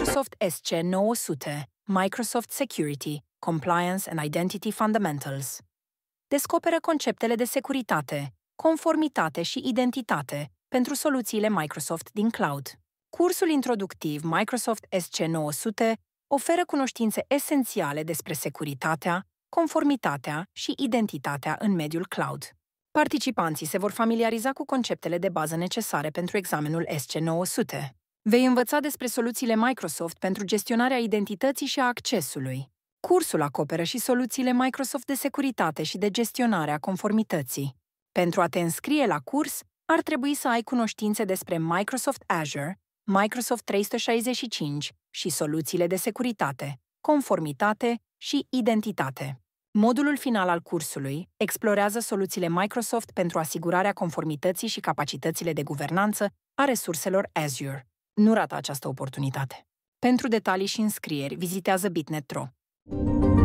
Microsoft SC900, Microsoft Security, Compliance and Identity Fundamentals. Descoperă conceptele de securitate, conformitate și identitate pentru soluțiile Microsoft din cloud. Cursul introductiv Microsoft SC900 oferă cunoștințe esențiale despre securitatea, conformitatea și identitatea în mediul cloud. Participanții se vor familiariza cu conceptele de bază necesare pentru examenul SC900. Vei învăța despre soluțiile Microsoft pentru gestionarea identității și a accesului. Cursul acoperă și soluțiile Microsoft de securitate și de gestionare a conformității. Pentru a te înscrie la curs, ar trebui să ai cunoștințe despre Microsoft Azure, Microsoft 365 și soluțiile de securitate, conformitate și identitate. Modulul final al cursului explorează soluțiile Microsoft pentru asigurarea conformității și capacitățile de guvernanță a resurselor Azure. Nu rata această oportunitate. Pentru detalii și înscrieri, vizitează bitnet.ro.